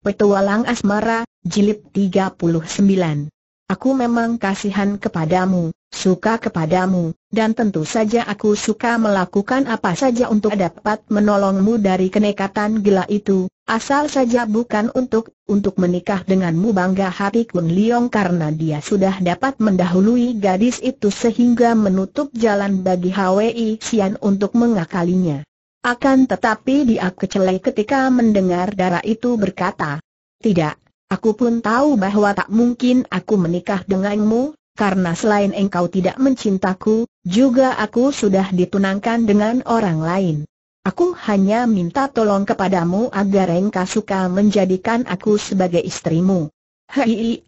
Petualang Asmara, Jilid 39 Aku memang kasihan kepadamu, suka kepadamu, dan tentu saja aku suka melakukan apa saja untuk dapat menolongmu dari kenekatan gila itu, asal saja bukan untuk, untuk menikah denganmu bangga hati Kun Liong karena dia sudah dapat mendahului gadis itu sehingga menutup jalan bagi HWI Sian untuk mengakalinya. Akan tetapi dia kecelai ketika mendengar darah itu berkata, Tidak, aku pun tahu bahwa tak mungkin aku menikah denganmu, karena selain engkau tidak mencintaku, juga aku sudah ditunangkan dengan orang lain. Aku hanya minta tolong kepadamu agar engkau suka menjadikan aku sebagai istrimu. Hei,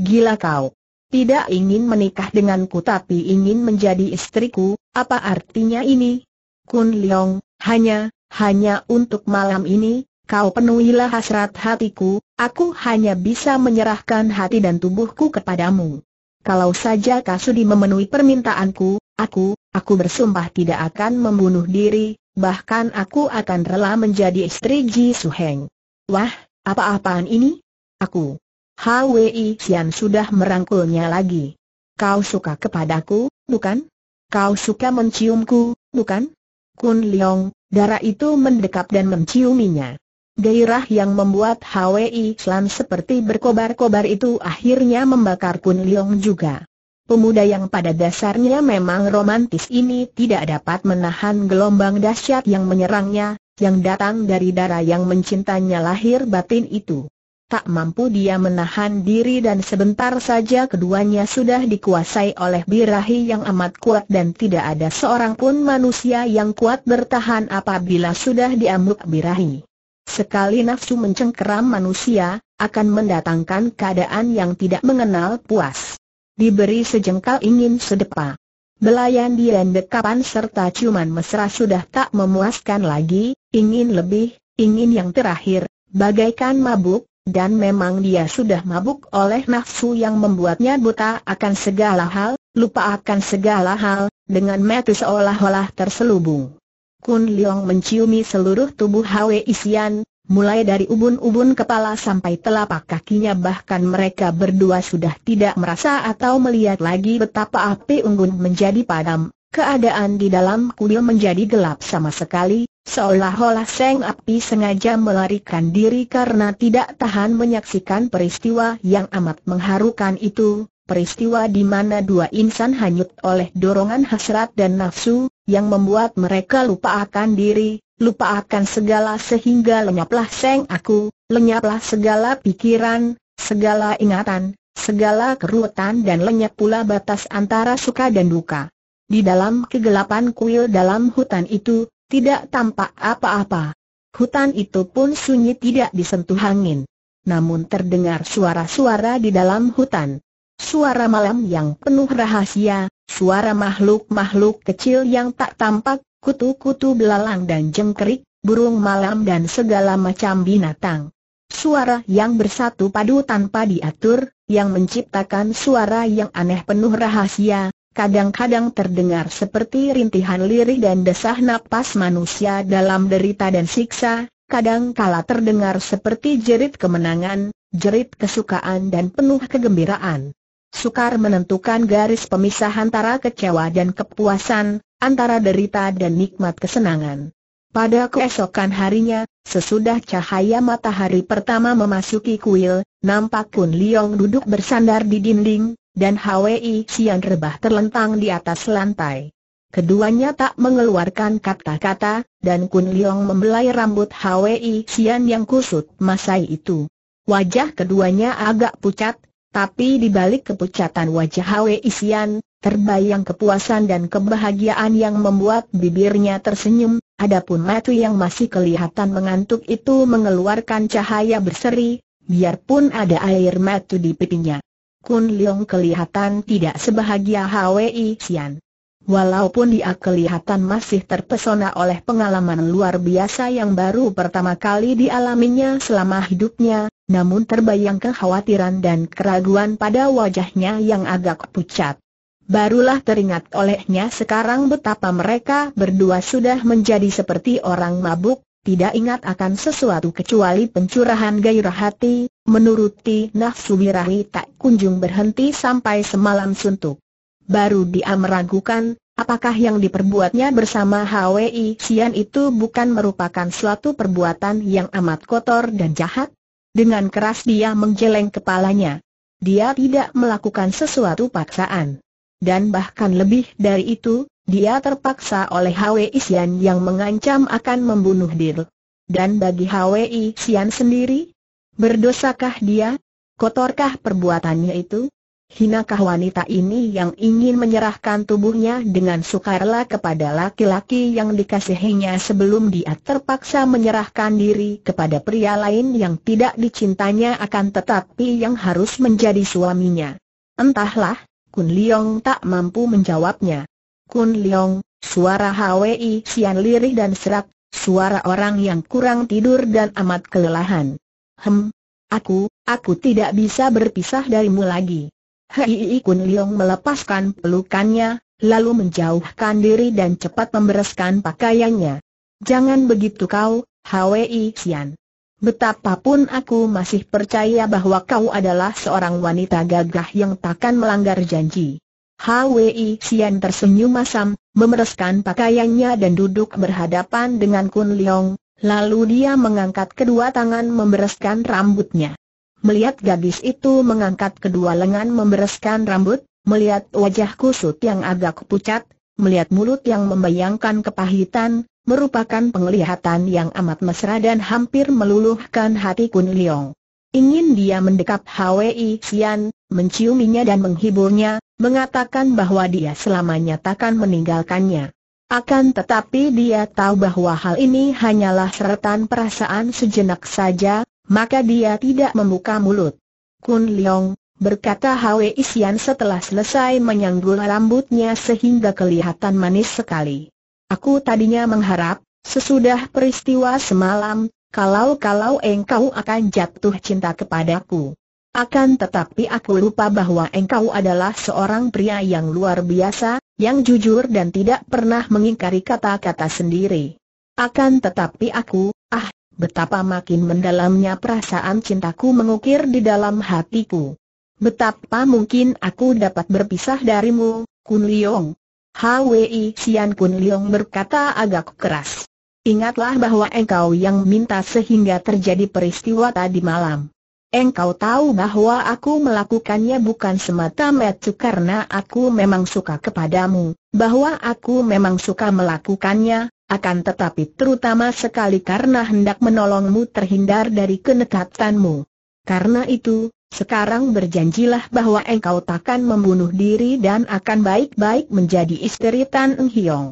gila kau. Tidak ingin menikah denganku tapi ingin menjadi istriku, apa artinya ini? Kun Leong, hanya, hanya untuk malam ini, kau penuhilah hasrat hatiku, aku hanya bisa menyerahkan hati dan tubuhku kepadamu. Kalau saja kau sudi memenuhi permintaanku, aku, aku bersumpah tidak akan membunuh diri, bahkan aku akan rela menjadi istri Ji Su Heng. Wah, apa-apaan ini? Aku. Hwi Xian sudah merangkulnya lagi. Kau suka kepadaku, bukan? Kau suka menciumku, bukan? Kun Leong, darah itu mendekap dan menciuminya. Gairah yang membuat Hwi Slan seperti berkobar-kobar itu akhirnya membakar Kun Leong juga. Pemuda yang pada dasarnya memang romantis ini tidak dapat menahan gelombang dahsyat yang menyerangnya, yang datang dari darah yang mencintanya lahir batin itu tak mampu dia menahan diri dan sebentar saja keduanya sudah dikuasai oleh birahi yang amat kuat dan tidak ada seorang pun manusia yang kuat bertahan apabila sudah diamuk birahi. Sekali nafsu mencengkeram manusia, akan mendatangkan keadaan yang tidak mengenal puas. Diberi sejengkal ingin sedepa. Belayan dian dekapan serta ciuman mesra sudah tak memuaskan lagi, ingin lebih, ingin yang terakhir, bagaikan mabuk, dan memang dia sudah mabuk oleh nafsu yang membuatnya buta akan segala hal, lupa akan segala hal, dengan mata seolah-olah terselubung. Kun Leong menciumi seluruh tubuh Hwe Isian, mulai dari ubun-ubun kepala sampai telapak kakinya bahkan mereka berdua sudah tidak merasa atau melihat lagi betapa api unggun menjadi padam, keadaan di dalam kuil menjadi gelap sama sekali, Seolah-olah Seng Api sengaja melarikan diri karena tidak tahan menyaksikan peristiwa yang amat mengharukan itu, peristiwa di mana dua insan hanyut oleh dorongan hasrat dan nafsu, yang membuat mereka lupa akan diri, lupa akan segala sehingga lenyaplah Seng Aku, lenyaplah segala pikiran, segala ingatan, segala kerutan dan lenyap pula batas antara suka dan duka. Di dalam kegelapan kuil dalam hutan itu, tidak tampak apa-apa. Hutan itu pun sunyi tidak disentuh angin. Namun terdengar suara-suara di dalam hutan. Suara malam yang penuh rahasia, suara makhluk-makhluk kecil yang tak tampak, kutu-kutu belalang dan jengkrik, burung malam dan segala macam binatang. Suara yang bersatu padu tanpa diatur, yang menciptakan suara yang aneh penuh rahasia, kadang-kadang terdengar seperti rintihan lirih dan desah napas manusia dalam derita dan siksa, kadang kala terdengar seperti jerit kemenangan, jerit kesukaan dan penuh kegembiraan. Sukar menentukan garis pemisah antara kecewa dan kepuasan, antara derita dan nikmat kesenangan. Pada keesokan harinya, sesudah cahaya matahari pertama memasuki kuil, nampak Kun Liong duduk bersandar di dinding, dan Hwi Sian rebah terlentang di atas lantai. Keduanya tak mengeluarkan kata-kata, dan Kun Leong membelai rambut Hwi Sian yang kusut masai itu. Wajah keduanya agak pucat, tapi di balik kepucatan wajah Hwi Sian, terbayang kepuasan dan kebahagiaan yang membuat bibirnya tersenyum, adapun mata yang masih kelihatan mengantuk itu mengeluarkan cahaya berseri, biarpun ada air mata di pipinya. Kun Leong kelihatan tidak sebahagia Hwi Xian. Walaupun dia kelihatan masih terpesona oleh pengalaman luar biasa yang baru pertama kali dialaminya selama hidupnya, namun terbayang kekhawatiran dan keraguan pada wajahnya yang agak pucat. Barulah teringat olehnya sekarang betapa mereka berdua sudah menjadi seperti orang mabuk, tidak ingat akan sesuatu kecuali pencurahan gairah hati, Menuruti nafsu birahi tak kunjung berhenti sampai semalam suntuk. Baru dia meragukan, apakah yang diperbuatnya bersama HWI Sian itu bukan merupakan suatu perbuatan yang amat kotor dan jahat? Dengan keras dia menggeleng kepalanya. Dia tidak melakukan sesuatu paksaan. Dan bahkan lebih dari itu, dia terpaksa oleh HWI Sian yang mengancam akan membunuh diri. Dan bagi HWI Sian sendiri, Berdosakah dia? Kotorkah perbuatannya itu? Hinakah wanita ini yang ingin menyerahkan tubuhnya dengan sukarela kepada laki-laki yang dikasihinya sebelum dia terpaksa menyerahkan diri kepada pria lain yang tidak dicintanya akan tetapi yang harus menjadi suaminya? Entahlah, Kun Liong tak mampu menjawabnya. Kun Liong, suara Hwi Sian lirih dan serak, suara orang yang kurang tidur dan amat kelelahan. Hem, aku, aku tidak bisa berpisah darimu lagi. Hei Kun Leong melepaskan pelukannya, lalu menjauhkan diri dan cepat membereskan pakaiannya. Jangan begitu kau, Hwi Xian. Betapapun aku masih percaya bahwa kau adalah seorang wanita gagah yang takkan melanggar janji. Hwi Xian tersenyum masam, memereskan pakaiannya dan duduk berhadapan dengan Kun Leong, Lalu dia mengangkat kedua tangan membereskan rambutnya. Melihat gadis itu mengangkat kedua lengan membereskan rambut, melihat wajah kusut yang agak pucat, melihat mulut yang membayangkan kepahitan, merupakan penglihatan yang amat mesra dan hampir meluluhkan hati Kun Liong. Ingin dia mendekap Hwi Xian, menciuminya dan menghiburnya, mengatakan bahwa dia selamanya takkan meninggalkannya. Akan tetapi dia tahu bahwa hal ini hanyalah seretan perasaan sejenak saja, maka dia tidak membuka mulut. Kun Leong, berkata Hwe Isian setelah selesai menyanggul rambutnya sehingga kelihatan manis sekali. Aku tadinya mengharap, sesudah peristiwa semalam, kalau-kalau engkau akan jatuh cinta kepadaku. Akan tetapi aku lupa bahwa engkau adalah seorang pria yang luar biasa, yang jujur dan tidak pernah mengingkari kata-kata sendiri. Akan tetapi aku, ah, betapa makin mendalamnya perasaan cintaku mengukir di dalam hatiku. Betapa mungkin aku dapat berpisah darimu, Kun Leong. Hwi Sian Kun Leong berkata agak keras. Ingatlah bahwa engkau yang minta sehingga terjadi peristiwa tadi malam. Engkau tahu bahwa aku melakukannya bukan semata-mata karena aku memang suka kepadamu, bahwa aku memang suka melakukannya, akan tetapi terutama sekali karena hendak menolongmu terhindar dari kenekatanmu. Karena itu, sekarang berjanjilah bahwa engkau takkan membunuh diri dan akan baik-baik menjadi istri Tan Eng Hiong.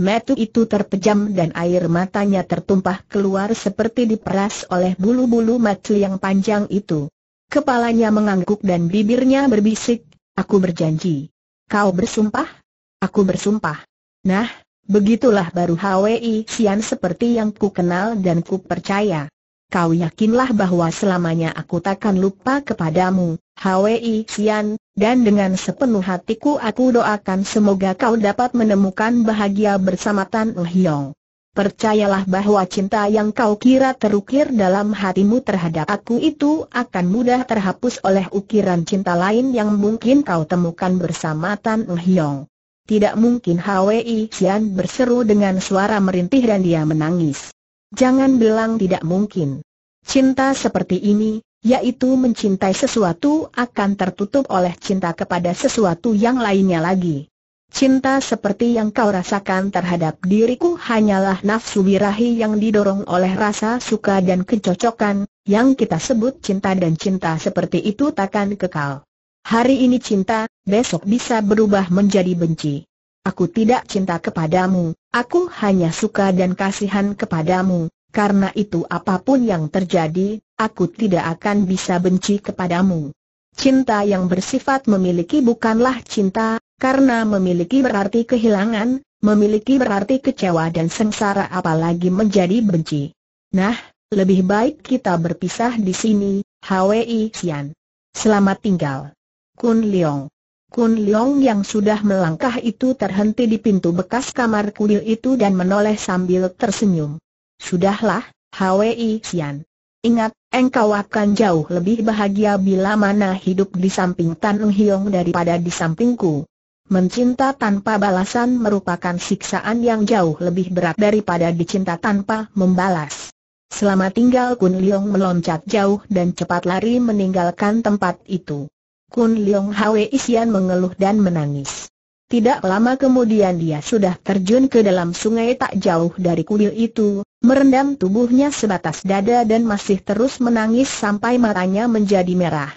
Metu itu terpejam dan air matanya tertumpah keluar seperti diperas oleh bulu-bulu mata yang panjang itu. Kepalanya mengangguk dan bibirnya berbisik, aku berjanji. Kau bersumpah? Aku bersumpah. Nah, begitulah baru HWI Sian seperti yang ku kenal dan ku percaya. Kau yakinlah bahwa selamanya aku takkan lupa kepadamu, HWI Sian, dan dengan sepenuh hatiku aku doakan semoga kau dapat menemukan bahagia bersama Tan Hyong. Percayalah bahwa cinta yang kau kira terukir dalam hatimu terhadap aku itu akan mudah terhapus oleh ukiran cinta lain yang mungkin kau temukan bersama Tan Hyong. Tidak mungkin Hwi Xian berseru dengan suara merintih dan dia menangis. Jangan bilang tidak mungkin. Cinta seperti ini, yaitu mencintai sesuatu akan tertutup oleh cinta kepada sesuatu yang lainnya lagi. Cinta seperti yang kau rasakan terhadap diriku hanyalah nafsu birahi yang didorong oleh rasa suka dan kecocokan, yang kita sebut cinta dan cinta seperti itu takkan kekal. Hari ini cinta, besok bisa berubah menjadi benci. Aku tidak cinta kepadamu, aku hanya suka dan kasihan kepadamu, karena itu apapun yang terjadi, aku tidak akan bisa benci kepadamu. Cinta yang bersifat memiliki bukanlah cinta, karena memiliki berarti kehilangan, memiliki berarti kecewa dan sengsara apalagi menjadi benci. Nah, lebih baik kita berpisah di sini, Hwi Xian. Selamat tinggal. Kun Leong. Kun Leong yang sudah melangkah itu terhenti di pintu bekas kamar kuil itu dan menoleh sambil tersenyum. Sudahlah, Hwi Xian. Ingat, engkau akan jauh lebih bahagia bila mana hidup di samping Tan Hyong daripada di sampingku. Mencinta tanpa balasan merupakan siksaan yang jauh lebih berat daripada dicinta tanpa membalas. Selama tinggal Kun Leong meloncat jauh dan cepat lari meninggalkan tempat itu. Kun Leong Hwi Xian mengeluh dan menangis. Tidak lama kemudian dia sudah terjun ke dalam sungai tak jauh dari kuil itu, merendam tubuhnya sebatas dada dan masih terus menangis sampai matanya menjadi merah.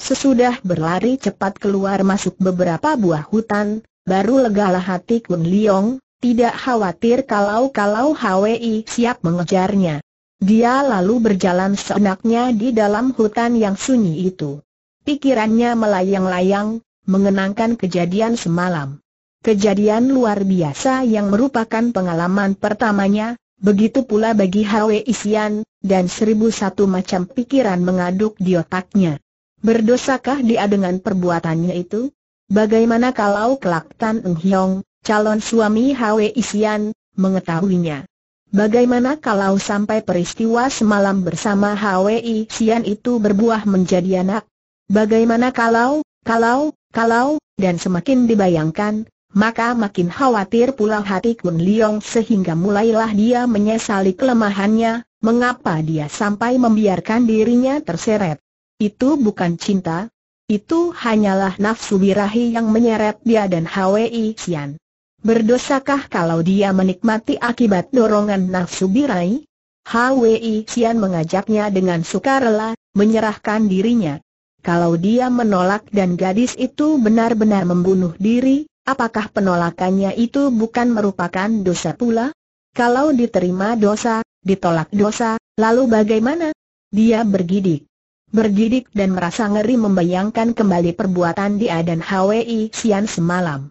Sesudah berlari cepat keluar masuk beberapa buah hutan, baru legalah hati Kun Liong, tidak khawatir kalau-kalau HWI siap mengejarnya. Dia lalu berjalan seenaknya di dalam hutan yang sunyi itu. Pikirannya melayang-layang, mengenangkan kejadian semalam. Kejadian luar biasa yang merupakan pengalaman pertamanya, begitu pula bagi Hwe Isian, dan seribu satu macam pikiran mengaduk di otaknya. Berdosakah dia dengan perbuatannya itu? Bagaimana kalau kelak Tan Eng Hiong, calon suami Hwe Isian, mengetahuinya? Bagaimana kalau sampai peristiwa semalam bersama Hwe Isian itu berbuah menjadi anak? Bagaimana kalau, kalau, kalau, dan semakin dibayangkan, maka makin khawatir pula hati Kun Liong sehingga mulailah dia menyesali kelemahannya, mengapa dia sampai membiarkan dirinya terseret. Itu bukan cinta, itu hanyalah nafsu birahi yang menyeret dia dan Hwi Xian. Berdosakah kalau dia menikmati akibat dorongan nafsu birahi? Hwi Xian mengajaknya dengan sukarela, menyerahkan dirinya. Kalau dia menolak dan gadis itu benar-benar membunuh diri, apakah penolakannya itu bukan merupakan dosa pula? Kalau diterima dosa, ditolak dosa, lalu bagaimana? Dia bergidik. Bergidik dan merasa ngeri membayangkan kembali perbuatan dia dan HWI Sian semalam.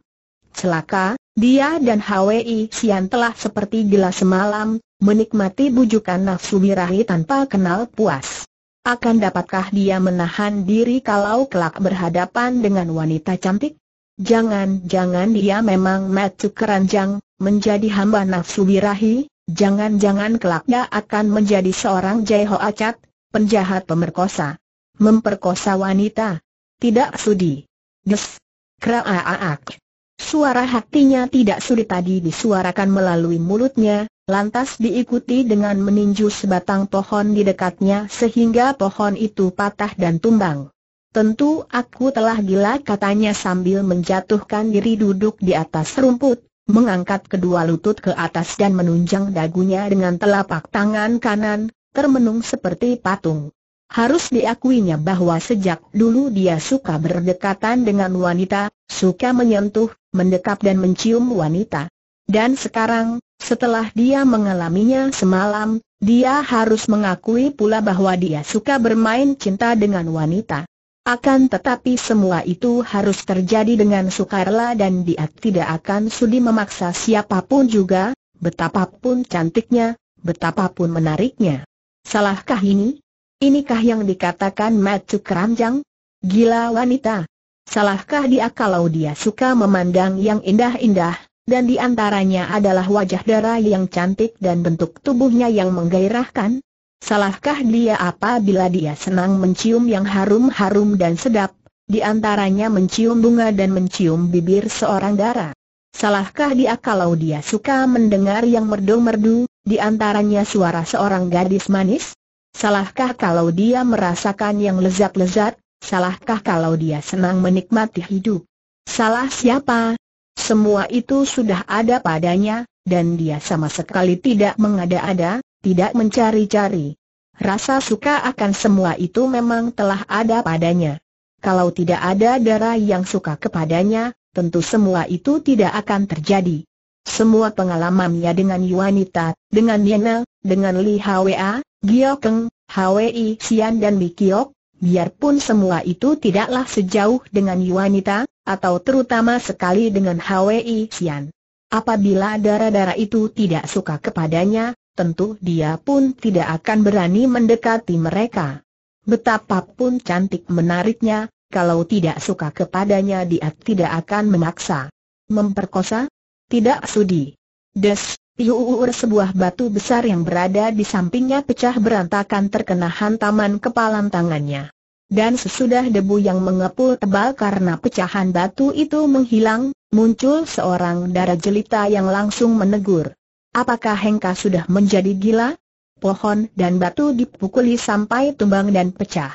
Celaka, dia dan HWI Sian telah seperti gila semalam, menikmati bujukan nafsu birahi tanpa kenal puas. Akan dapatkah dia menahan diri kalau kelak berhadapan dengan wanita cantik? Jangan-jangan dia memang metu keranjang, menjadi hamba nafsu birahi, jangan-jangan kelak dia akan menjadi seorang Jaiho Acat, penjahat pemerkosa. Memperkosa wanita. Tidak sudi. Des. Kraaak. Suara hatinya tidak sudi tadi disuarakan melalui mulutnya, lantas diikuti dengan meninju sebatang pohon di dekatnya sehingga pohon itu patah dan tumbang. Tentu aku telah gila katanya sambil menjatuhkan diri duduk di atas rumput, mengangkat kedua lutut ke atas dan menunjang dagunya dengan telapak tangan kanan, termenung seperti patung. Harus diakuinya bahwa sejak dulu dia suka berdekatan dengan wanita, suka menyentuh, mendekap dan mencium wanita. Dan sekarang, setelah dia mengalaminya semalam, dia harus mengakui pula bahwa dia suka bermain cinta dengan wanita. Akan tetapi semua itu harus terjadi dengan sukarela dan dia tidak akan sudi memaksa siapapun juga, betapapun cantiknya, betapapun menariknya. Salahkah ini? Inikah yang dikatakan Matsu Keranjang? Gila wanita. Salahkah dia kalau dia suka memandang yang indah-indah, dan di antaranya adalah wajah darah yang cantik dan bentuk tubuhnya yang menggairahkan. Salahkah dia apabila dia senang mencium yang harum-harum dan sedap, di antaranya mencium bunga dan mencium bibir seorang Dara? Salahkah dia kalau dia suka mendengar yang merdu-merdu, di antaranya suara seorang gadis manis? Salahkah kalau dia merasakan yang lezat-lezat? Salahkah kalau dia senang menikmati hidup? Salah siapa? Semua itu sudah ada padanya, dan dia sama sekali tidak mengada-ada, tidak mencari-cari. Rasa suka akan semua itu memang telah ada padanya. Kalau tidak ada darah yang suka kepadanya, tentu semua itu tidak akan terjadi. Semua pengalamannya dengan Yuanita, dengan Yana, dengan Li Hwa, Giokeng, Hwi Sian dan Mikiok, biarpun semua itu tidaklah sejauh dengan Yuanita, atau terutama sekali dengan Hwi Xian. Apabila darah-darah itu tidak suka kepadanya, tentu dia pun tidak akan berani mendekati mereka. Betapapun cantik menariknya, kalau tidak suka kepadanya dia tidak akan memaksa. Memperkosa? Tidak sudi. Des, Piuur sebuah batu besar yang berada di sampingnya pecah berantakan terkena hantaman kepalan tangannya. Dan sesudah debu yang mengepul tebal karena pecahan batu itu menghilang, muncul seorang darah jelita yang langsung menegur. Apakah Hengka sudah menjadi gila? Pohon dan batu dipukuli sampai tumbang dan pecah.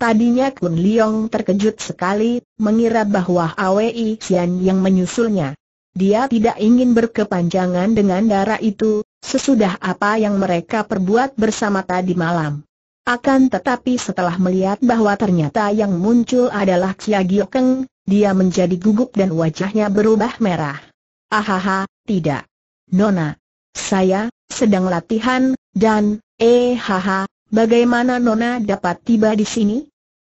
Tadinya Kun Liong terkejut sekali, mengira bahwa Awei Xian yang menyusulnya. Dia tidak ingin berkepanjangan dengan darah itu, sesudah apa yang mereka perbuat bersama tadi malam. Akan tetapi setelah melihat bahwa ternyata yang muncul adalah Xia Giokeng, dia menjadi gugup dan wajahnya berubah merah. Ahaha, tidak. Nona, saya sedang latihan, dan, eh haha, bagaimana Nona dapat tiba di sini?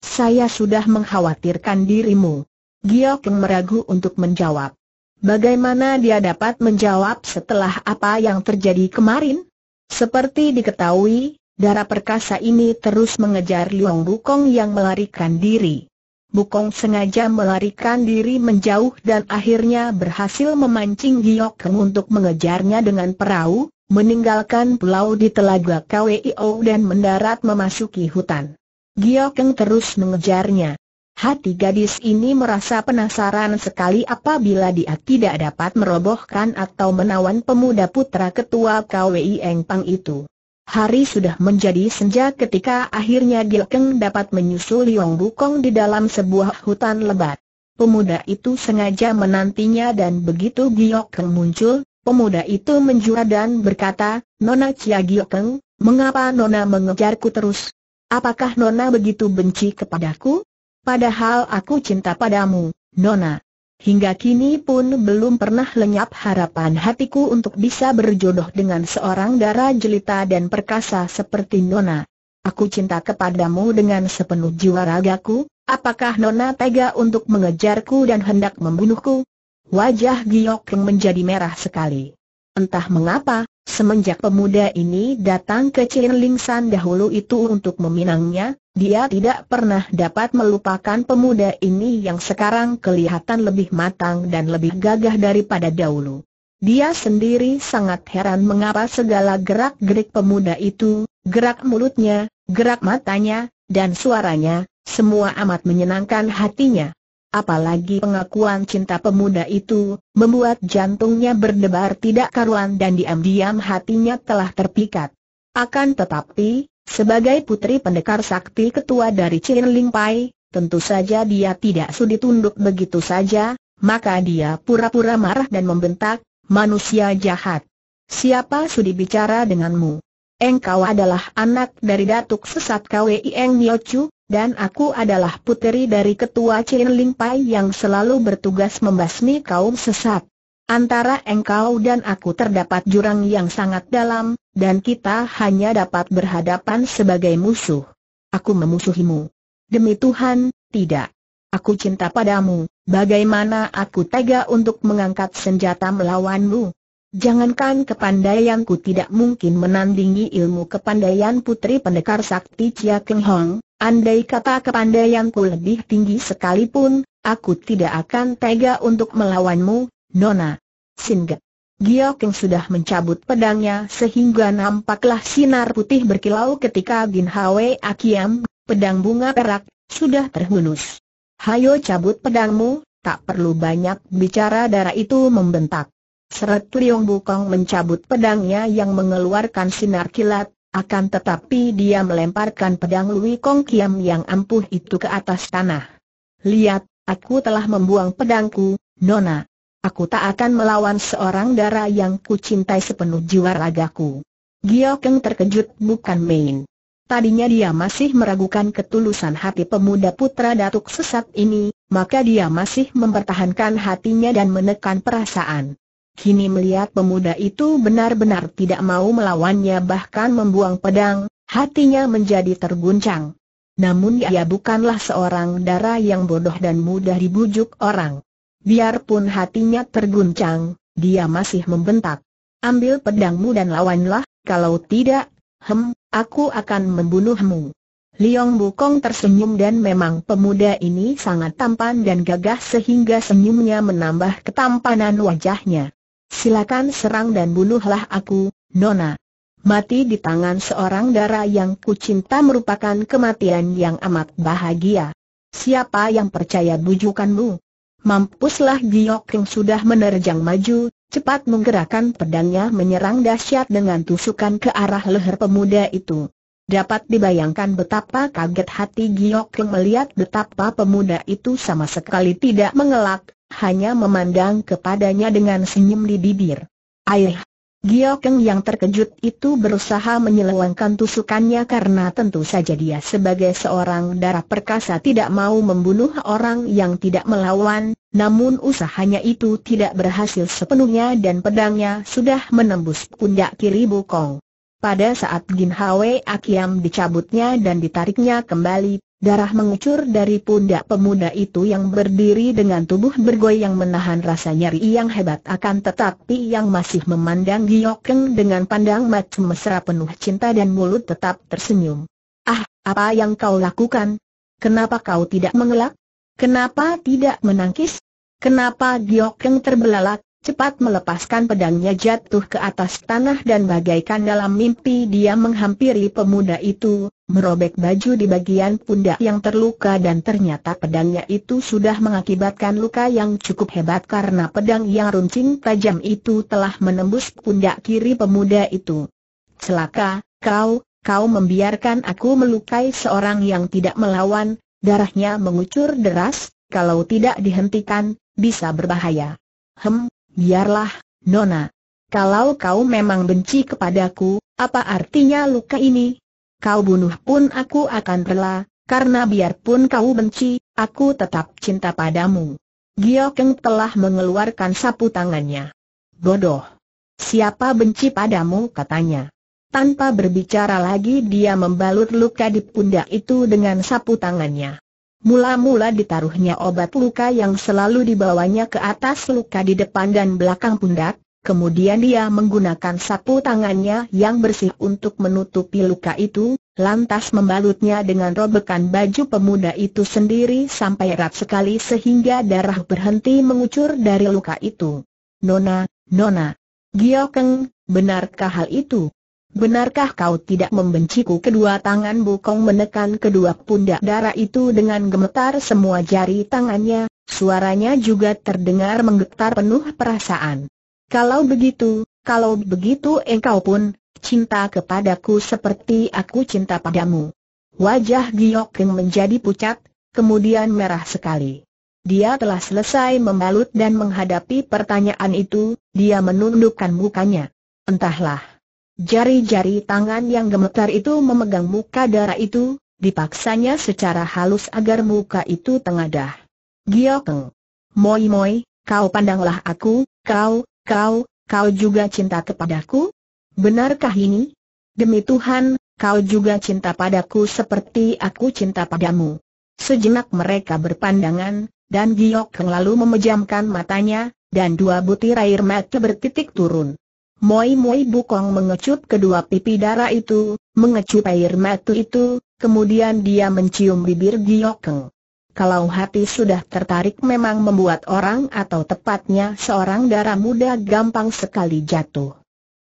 Saya sudah mengkhawatirkan dirimu. Giokeng meragu untuk menjawab. Bagaimana dia dapat menjawab setelah apa yang terjadi kemarin? Seperti diketahui, darah perkasa ini terus mengejar Liong Bukong yang melarikan diri. Bukong sengaja melarikan diri menjauh dan akhirnya berhasil memancing Giok Keng untuk mengejarnya dengan perahu, meninggalkan pulau di Telaga Kwio dan mendarat memasuki hutan. Giok Keng terus mengejarnya. Hati gadis ini merasa penasaran sekali apabila dia tidak dapat merobohkan atau menawan pemuda putra ketua KWI Eng itu. Hari sudah menjadi senja ketika akhirnya Gilkeng dapat menyusul Liong Bukong di dalam sebuah hutan lebat. Pemuda itu sengaja menantinya dan begitu Gilkeng muncul, pemuda itu menjura dan berkata, Nona Cia Gilkeng, mengapa Nona mengejarku terus? Apakah Nona begitu benci kepadaku? Padahal aku cinta padamu, Nona. Hingga kini pun belum pernah lenyap harapan hatiku untuk bisa berjodoh dengan seorang darah jelita dan perkasa seperti Nona. Aku cinta kepadamu dengan sepenuh jiwa ragaku, apakah Nona tega untuk mengejarku dan hendak membunuhku? Wajah Giok yang menjadi merah sekali. Entah mengapa, Semenjak pemuda ini datang ke Chin Ling San dahulu itu untuk meminangnya, dia tidak pernah dapat melupakan pemuda ini yang sekarang kelihatan lebih matang dan lebih gagah daripada dahulu. Dia sendiri sangat heran mengapa segala gerak-gerik pemuda itu, gerak mulutnya, gerak matanya, dan suaranya, semua amat menyenangkan hatinya. Apalagi pengakuan cinta pemuda itu, membuat jantungnya berdebar tidak karuan dan diam-diam hatinya telah terpikat. Akan tetapi, sebagai putri pendekar sakti ketua dari Chin Ling Pai, tentu saja dia tidak sudi tunduk begitu saja, maka dia pura-pura marah dan membentak, manusia jahat. Siapa sudi bicara denganmu? Engkau adalah anak dari datuk sesat KWI Eng Chu, dan aku adalah puteri dari ketua Chin Ling Pai yang selalu bertugas membasmi kaum sesat. Antara engkau dan aku terdapat jurang yang sangat dalam, dan kita hanya dapat berhadapan sebagai musuh. Aku memusuhimu. Demi Tuhan, tidak. Aku cinta padamu, bagaimana aku tega untuk mengangkat senjata melawanmu? Jangankan kepandaianku tidak mungkin menandingi ilmu kepandaian putri pendekar sakti Chia Keng Hong, Andai kata kepandaianku lebih tinggi sekalipun, aku tidak akan tega untuk melawanmu, Nona. Singa. Giok yang sudah mencabut pedangnya sehingga nampaklah sinar putih berkilau ketika Gin Hwe Akiam, pedang bunga perak, sudah terhunus. Hayo cabut pedangmu, tak perlu banyak bicara darah itu membentak. Seret Liong Bukong mencabut pedangnya yang mengeluarkan sinar kilat, akan tetapi dia melemparkan pedang Lui Kong Kiam yang ampuh itu ke atas tanah. Lihat, aku telah membuang pedangku, Nona. Aku tak akan melawan seorang dara yang kucintai sepenuh jiwa ragaku. Gio Keng terkejut bukan main. Tadinya dia masih meragukan ketulusan hati pemuda putra datuk sesat ini, maka dia masih mempertahankan hatinya dan menekan perasaan. Kini melihat pemuda itu benar-benar tidak mau melawannya bahkan membuang pedang, hatinya menjadi terguncang. Namun ia bukanlah seorang darah yang bodoh dan mudah dibujuk orang. Biarpun hatinya terguncang, dia masih membentak. Ambil pedangmu dan lawanlah, kalau tidak, hem, aku akan membunuhmu. Liong Bukong tersenyum dan memang pemuda ini sangat tampan dan gagah sehingga senyumnya menambah ketampanan wajahnya. Silakan serang dan bunuhlah aku, Nona. Mati di tangan seorang dara yang kucinta merupakan kematian yang amat bahagia. Siapa yang percaya bujukanmu? Mampuslah Giok yang sudah menerjang maju, cepat menggerakkan pedangnya menyerang dahsyat dengan tusukan ke arah leher pemuda itu. Dapat dibayangkan betapa kaget hati Giok yang melihat betapa pemuda itu sama sekali tidak mengelak, hanya memandang kepadanya dengan senyum di bibir. Air. Giokeng yang terkejut itu berusaha menyelewengkan tusukannya karena tentu saja dia sebagai seorang darah perkasa tidak mau membunuh orang yang tidak melawan, namun usahanya itu tidak berhasil sepenuhnya dan pedangnya sudah menembus pundak kiri Bukong. Pada saat Gin Hwe Akiam dicabutnya dan ditariknya kembali, Darah mengucur dari pundak pemuda itu yang berdiri dengan tubuh bergoyang menahan rasa nyeri yang hebat akan tetapi yang masih memandang Giokeng dengan pandang mata mesra penuh cinta dan mulut tetap tersenyum. Ah, apa yang kau lakukan? Kenapa kau tidak mengelak? Kenapa tidak menangkis? Kenapa Giokeng terbelalak? cepat melepaskan pedangnya jatuh ke atas tanah dan bagaikan dalam mimpi dia menghampiri pemuda itu, merobek baju di bagian pundak yang terluka dan ternyata pedangnya itu sudah mengakibatkan luka yang cukup hebat karena pedang yang runcing tajam itu telah menembus pundak kiri pemuda itu. Celaka, kau, kau membiarkan aku melukai seorang yang tidak melawan, darahnya mengucur deras, kalau tidak dihentikan, bisa berbahaya. Hem, Biarlah, Nona. Kalau kau memang benci kepadaku, apa artinya luka ini? Kau bunuh pun aku akan rela, karena biarpun kau benci, aku tetap cinta padamu. Giokeng telah mengeluarkan sapu tangannya. Bodoh. Siapa benci padamu katanya. Tanpa berbicara lagi dia membalut luka di pundak itu dengan sapu tangannya. Mula-mula ditaruhnya obat luka yang selalu dibawanya ke atas luka di depan dan belakang pundak, kemudian dia menggunakan sapu tangannya yang bersih untuk menutupi luka itu, lantas membalutnya dengan robekan baju pemuda itu sendiri sampai erat sekali sehingga darah berhenti mengucur dari luka itu. Nona, Nona. Giokeng, benarkah hal itu? Benarkah kau tidak membenciku kedua tangan bukong menekan kedua pundak darah itu dengan gemetar semua jari tangannya, suaranya juga terdengar menggetar penuh perasaan. Kalau begitu, kalau begitu engkau pun, cinta kepadaku seperti aku cinta padamu. Wajah Giok Keng menjadi pucat, kemudian merah sekali. Dia telah selesai membalut dan menghadapi pertanyaan itu, dia menundukkan mukanya. Entahlah. Jari-jari tangan yang gemetar itu memegang muka darah itu, dipaksanya secara halus agar muka itu tengadah. Giokeng. Moi moi, kau pandanglah aku, kau, kau, kau juga cinta kepadaku? Benarkah ini? Demi Tuhan, kau juga cinta padaku seperti aku cinta padamu. Sejenak mereka berpandangan, dan Giokeng lalu memejamkan matanya, dan dua butir air mata bertitik turun. Moi Moi Bukong mengecup kedua pipi darah itu, mengecup air mata itu, kemudian dia mencium bibir Giokeng. Kalau hati sudah tertarik memang membuat orang atau tepatnya seorang darah muda gampang sekali jatuh.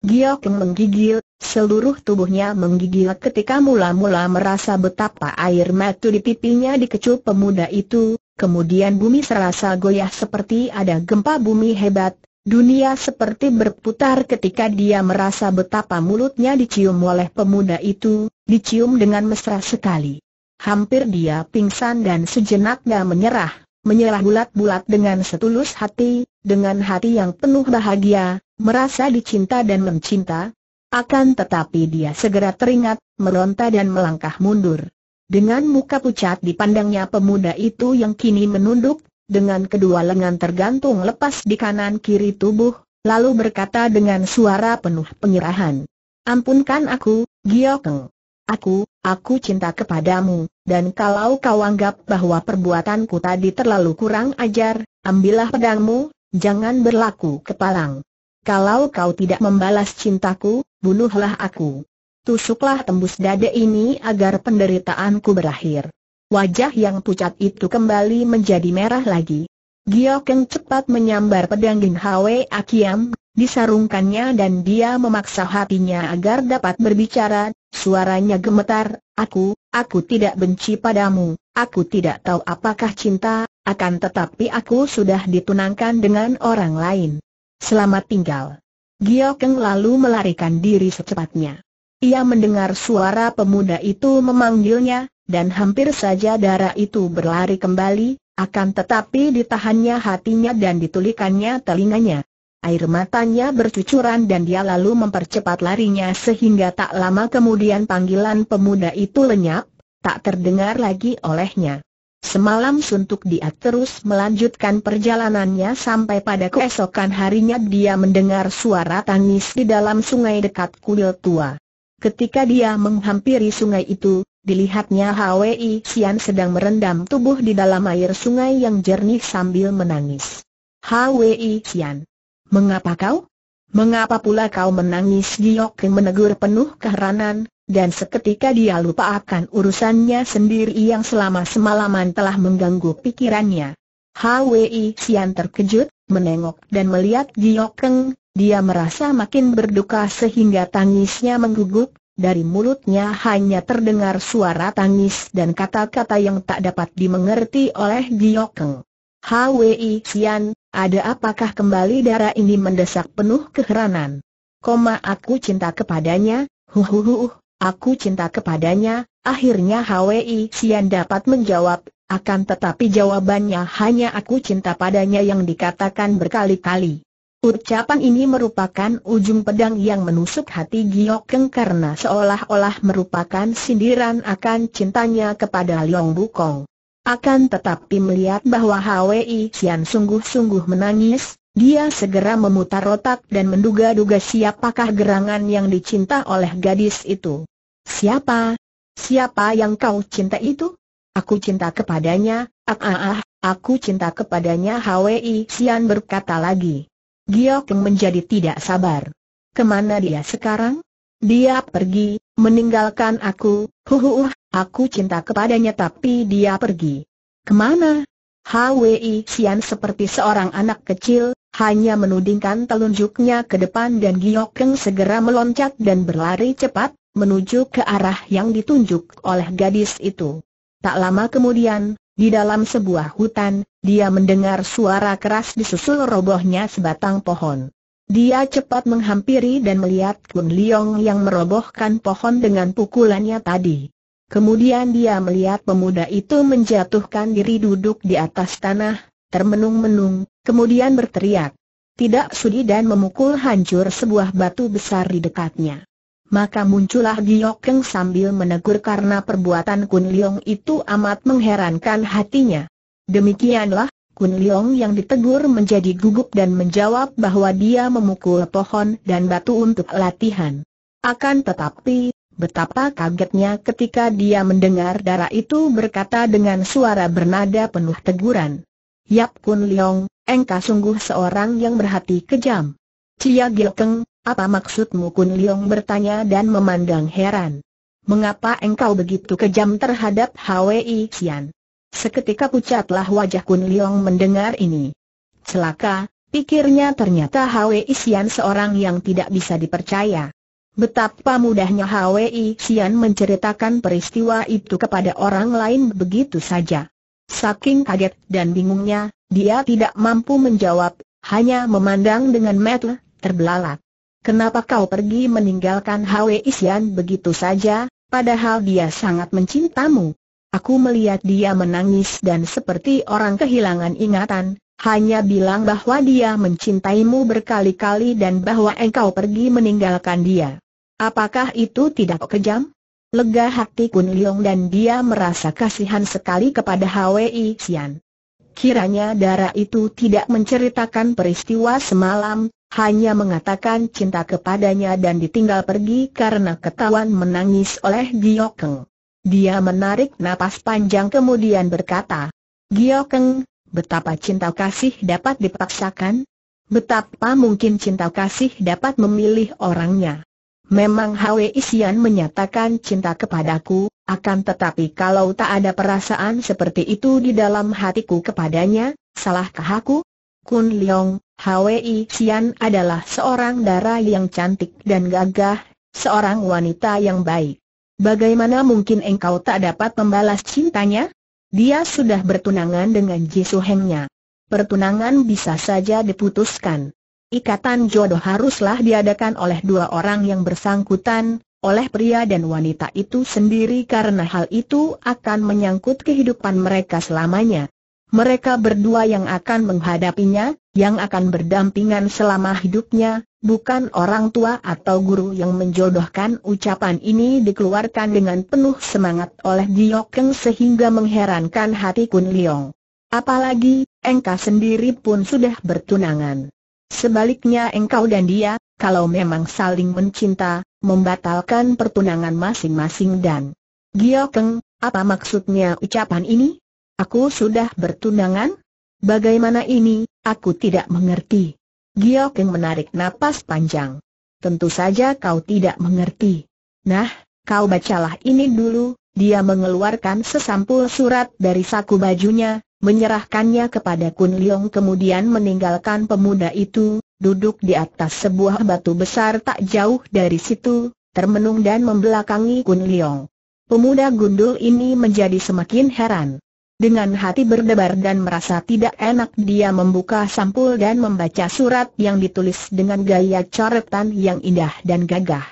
Giokeng menggigil, seluruh tubuhnya menggigil ketika mula-mula merasa betapa air mata di pipinya dikecup pemuda itu, kemudian bumi serasa goyah seperti ada gempa bumi hebat, Dunia seperti berputar ketika dia merasa betapa mulutnya dicium oleh pemuda itu, dicium dengan mesra sekali. Hampir dia pingsan dan sejenaknya menyerah, menyerah bulat-bulat dengan setulus hati, dengan hati yang penuh bahagia, merasa dicinta dan mencinta. Akan tetapi dia segera teringat, meronta dan melangkah mundur. Dengan muka pucat dipandangnya pemuda itu yang kini menunduk, dengan kedua lengan tergantung lepas di kanan kiri tubuh, lalu berkata dengan suara penuh penyerahan. Ampunkan aku, Giokeng. Aku, aku cinta kepadamu, dan kalau kau anggap bahwa perbuatanku tadi terlalu kurang ajar, ambillah pedangmu, jangan berlaku kepalang. Kalau kau tidak membalas cintaku, bunuhlah aku. Tusuklah tembus dada ini agar penderitaanku berakhir. Wajah yang pucat itu kembali menjadi merah lagi. Giokeng cepat menyambar pedang Ging Hwe Akiam, disarungkannya dan dia memaksa hatinya agar dapat berbicara, suaranya gemetar, aku, aku tidak benci padamu, aku tidak tahu apakah cinta, akan tetapi aku sudah ditunangkan dengan orang lain. Selamat tinggal. Giokeng lalu melarikan diri secepatnya. Ia mendengar suara pemuda itu memanggilnya, dan hampir saja darah itu berlari kembali, akan tetapi ditahannya hatinya dan ditulikannya telinganya. Air matanya bercucuran dan dia lalu mempercepat larinya sehingga tak lama kemudian panggilan pemuda itu lenyap, tak terdengar lagi olehnya. Semalam suntuk dia terus melanjutkan perjalanannya sampai pada keesokan harinya dia mendengar suara tangis di dalam sungai dekat kuil tua. Ketika dia menghampiri sungai itu, Dilihatnya Hwi Xian sedang merendam tubuh di dalam air sungai yang jernih sambil menangis. Hwi Xian, mengapa kau? Mengapa pula kau menangis? Giok yang menegur penuh keheranan, dan seketika dia lupa akan urusannya sendiri yang selama semalaman telah mengganggu pikirannya. Hwi Xian terkejut, menengok dan melihat Giok Keng, dia merasa makin berduka sehingga tangisnya mengguguk, dari mulutnya hanya terdengar suara tangis dan kata-kata yang tak dapat dimengerti oleh Giokeng. Hwi Xian, ada apakah kembali darah ini mendesak penuh keheranan? Koma aku cinta kepadanya, huhuhuh, aku cinta kepadanya, akhirnya Hwi Xian dapat menjawab, akan tetapi jawabannya hanya aku cinta padanya yang dikatakan berkali-kali. Ucapan ini merupakan ujung pedang yang menusuk hati Keng karena seolah-olah merupakan sindiran akan cintanya kepada Liong Bukong. Akan tetapi melihat bahwa Hwi Xian sungguh-sungguh menangis, dia segera memutar otak dan menduga-duga siapakah gerangan yang dicinta oleh gadis itu. Siapa? Siapa yang kau cinta itu? Aku cinta kepadanya, ah ah ah, aku cinta kepadanya Hwi Xian berkata lagi. Giokeng menjadi tidak sabar. Kemana dia sekarang? Dia pergi, meninggalkan aku, hu, aku cinta kepadanya tapi dia pergi. Kemana? Hwi Sian seperti seorang anak kecil, hanya menudingkan telunjuknya ke depan dan Giokeng segera meloncat dan berlari cepat, menuju ke arah yang ditunjuk oleh gadis itu. Tak lama kemudian, di dalam sebuah hutan, dia mendengar suara keras disusul robohnya sebatang pohon. Dia cepat menghampiri dan melihat Kun Liong yang merobohkan pohon dengan pukulannya tadi. Kemudian dia melihat pemuda itu menjatuhkan diri duduk di atas tanah, termenung-menung, kemudian berteriak. Tidak sudi dan memukul hancur sebuah batu besar di dekatnya. Maka muncullah Giok sambil menegur karena perbuatan Kun Liong itu amat mengherankan hatinya. Demikianlah, Kun Leong yang ditegur menjadi gugup dan menjawab bahwa dia memukul pohon dan batu untuk latihan. Akan tetapi, betapa kagetnya ketika dia mendengar darah itu berkata dengan suara bernada penuh teguran. Yap Kun Leong, engkau sungguh seorang yang berhati kejam. Cia Gilkeng, apa maksudmu Kun Leong bertanya dan memandang heran. Mengapa engkau begitu kejam terhadap Hwi Xian? Seketika pucatlah wajah Kun Liong mendengar ini. Celaka, pikirnya ternyata Hwe Isian seorang yang tidak bisa dipercaya. Betapa mudahnya Hwe Isian menceritakan peristiwa itu kepada orang lain begitu saja. Saking kaget dan bingungnya, dia tidak mampu menjawab, hanya memandang dengan mata terbelalak. Kenapa kau pergi meninggalkan Hwe Isian begitu saja, padahal dia sangat mencintamu? Aku melihat dia menangis dan seperti orang kehilangan ingatan, hanya bilang bahwa dia mencintaimu berkali-kali dan bahwa engkau pergi meninggalkan dia. Apakah itu tidak kejam? Lega hati Kun Liong dan dia merasa kasihan sekali kepada Hwi Sian. Kiranya darah itu tidak menceritakan peristiwa semalam, hanya mengatakan cinta kepadanya dan ditinggal pergi karena ketahuan menangis oleh Giokeng. Dia menarik napas panjang kemudian berkata, Giokeng, betapa cinta kasih dapat dipaksakan? Betapa mungkin cinta kasih dapat memilih orangnya? Memang Hwe Isian menyatakan cinta kepadaku, akan tetapi kalau tak ada perasaan seperti itu di dalam hatiku kepadanya, salahkah aku? Kun Leong, Hwe Isian adalah seorang darah yang cantik dan gagah, seorang wanita yang baik. Bagaimana mungkin engkau tak dapat membalas cintanya? Dia sudah bertunangan dengan Jisu Hengnya. Pertunangan bisa saja diputuskan. Ikatan jodoh haruslah diadakan oleh dua orang yang bersangkutan, oleh pria dan wanita itu sendiri karena hal itu akan menyangkut kehidupan mereka selamanya mereka berdua yang akan menghadapinya, yang akan berdampingan selama hidupnya, bukan orang tua atau guru yang menjodohkan ucapan ini dikeluarkan dengan penuh semangat oleh Giokeng Keng sehingga mengherankan hati Kun Leong. Apalagi, engkau sendiri pun sudah bertunangan. Sebaliknya engkau dan dia, kalau memang saling mencinta, membatalkan pertunangan masing-masing dan Giokeng, apa maksudnya ucapan ini? Aku sudah bertunangan? Bagaimana ini, aku tidak mengerti. Giokeng menarik napas panjang. Tentu saja kau tidak mengerti. Nah, kau bacalah ini dulu. Dia mengeluarkan sesampul surat dari saku bajunya, menyerahkannya kepada Kun Liang, kemudian meninggalkan pemuda itu, duduk di atas sebuah batu besar tak jauh dari situ, termenung dan membelakangi Kun Liang. Pemuda gundul ini menjadi semakin heran. Dengan hati berdebar dan merasa tidak enak dia membuka sampul dan membaca surat yang ditulis dengan gaya coretan yang indah dan gagah.